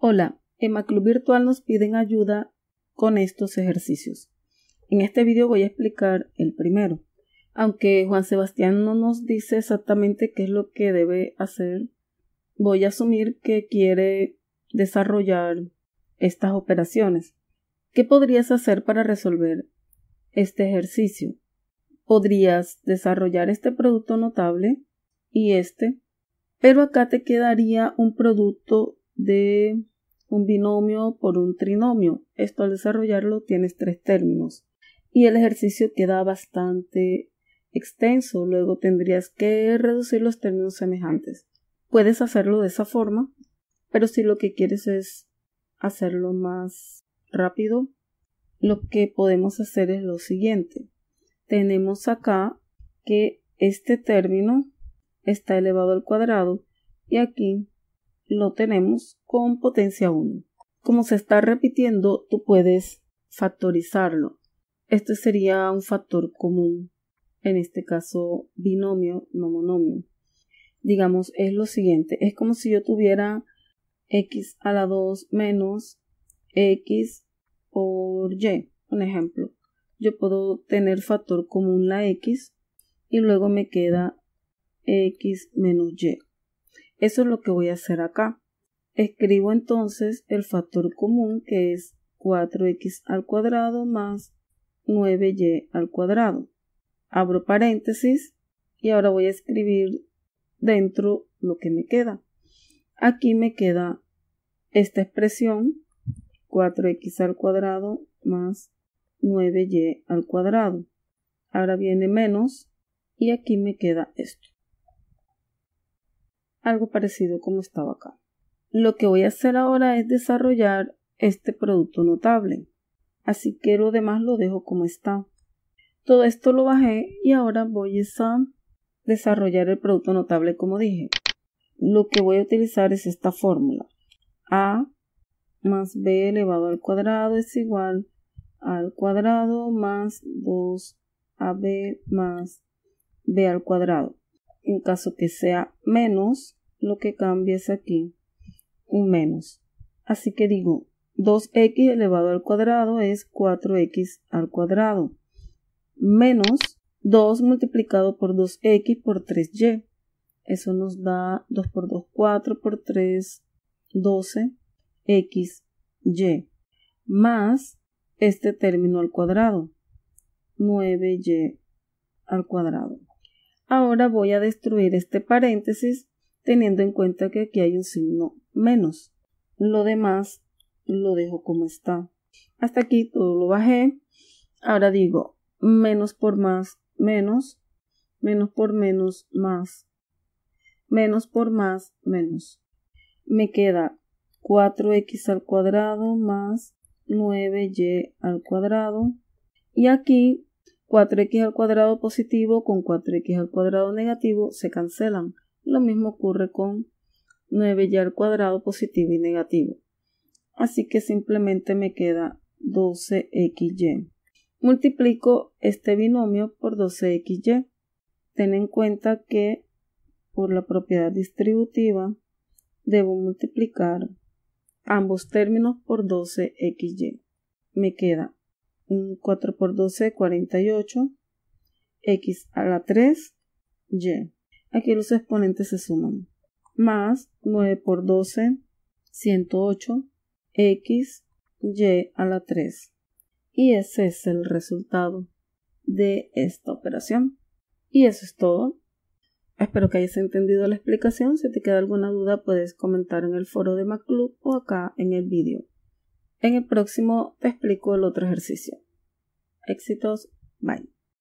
Hola, Club Virtual nos piden ayuda con estos ejercicios. En este video voy a explicar el primero. Aunque Juan Sebastián no nos dice exactamente qué es lo que debe hacer, voy a asumir que quiere desarrollar estas operaciones. ¿Qué podrías hacer para resolver este ejercicio? Podrías desarrollar este producto notable y este, pero acá te quedaría un producto de un binomio por un trinomio. Esto al desarrollarlo tienes tres términos. Y el ejercicio queda bastante extenso. Luego tendrías que reducir los términos semejantes. Puedes hacerlo de esa forma, pero si lo que quieres es hacerlo más rápido, lo que podemos hacer es lo siguiente. Tenemos acá que este término está elevado al cuadrado y aquí lo tenemos con potencia 1. Como se está repitiendo, tú puedes factorizarlo. Este sería un factor común, en este caso binomio, no monomio. Digamos, es lo siguiente, es como si yo tuviera x a la 2 menos x por y, un ejemplo. Yo puedo tener factor común la x y luego me queda x menos y. Eso es lo que voy a hacer acá. Escribo entonces el factor común que es 4x al cuadrado más 9y al cuadrado. Abro paréntesis y ahora voy a escribir dentro lo que me queda. Aquí me queda esta expresión 4x al cuadrado más 9y al cuadrado. Ahora viene menos y aquí me queda esto algo parecido como estaba acá. Lo que voy a hacer ahora es desarrollar este producto notable, así que lo demás lo dejo como está. Todo esto lo bajé y ahora voy a desarrollar el producto notable como dije. Lo que voy a utilizar es esta fórmula. A más B elevado al cuadrado es igual al cuadrado más 2AB más B al cuadrado. En caso que sea menos lo que cambia es aquí un menos. Así que digo, 2x elevado al cuadrado es 4x al cuadrado, menos 2 multiplicado por 2x por 3y. Eso nos da 2 por 2, 4 por 3, 12, xy más este término al cuadrado, 9y al cuadrado. Ahora voy a destruir este paréntesis teniendo en cuenta que aquí hay un signo menos. Lo demás lo dejo como está. Hasta aquí todo lo bajé. Ahora digo menos por más, menos, menos por menos, más, menos por más, menos. Me queda 4x al cuadrado más 9y al cuadrado. Y aquí 4x al cuadrado positivo con 4x al cuadrado negativo se cancelan. Lo mismo ocurre con 9 y al cuadrado positivo y negativo. Así que simplemente me queda 12xy. Multiplico este binomio por 12xy. Ten en cuenta que por la propiedad distributiva debo multiplicar ambos términos por 12xy. Me queda un 4 por 12, 48, x a la 3, y. Aquí los exponentes se suman. Más 9 por 12, 108, x, y a la 3. Y ese es el resultado de esta operación. Y eso es todo. Espero que hayas entendido la explicación. Si te queda alguna duda puedes comentar en el foro de MacClub o acá en el vídeo. En el próximo te explico el otro ejercicio. Éxitos. Bye.